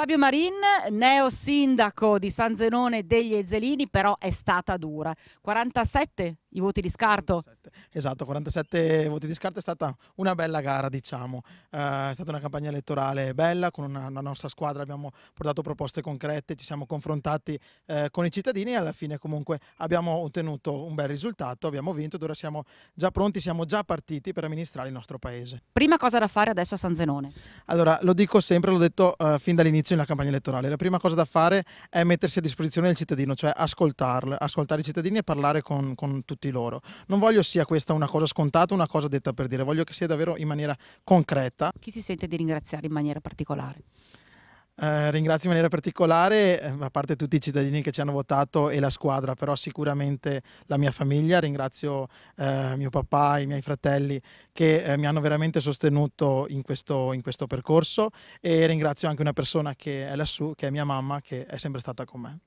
Fabio Marin, neo sindaco di San Zenone degli Ezzelini, però è stata dura. 47 i voti di scarto. 47, esatto, 47 voti di scarto è stata una bella gara, diciamo. Eh, è stata una campagna elettorale bella, con una, una, nostra squadra abbiamo portato proposte concrete, ci siamo confrontati eh, con i cittadini e alla fine comunque abbiamo ottenuto un bel risultato, abbiamo vinto ed ora siamo già pronti, siamo già partiti per amministrare il nostro paese. Prima cosa da fare adesso a San Zenone? Allora, lo dico sempre, l'ho detto eh, fin dall'inizio all'inizio della campagna elettorale, la prima cosa da fare è mettersi a disposizione del cittadino, cioè ascoltarlo, ascoltare i cittadini e parlare con, con tutti loro. Non voglio sia questa una cosa scontata, una cosa detta per dire, voglio che sia davvero in maniera concreta. Chi si sente di ringraziare in maniera particolare? Eh, ringrazio in maniera particolare, eh, a parte tutti i cittadini che ci hanno votato e la squadra, però sicuramente la mia famiglia, ringrazio eh, mio papà, i miei fratelli che eh, mi hanno veramente sostenuto in questo, in questo percorso e ringrazio anche una persona che è lassù, che è mia mamma, che è sempre stata con me.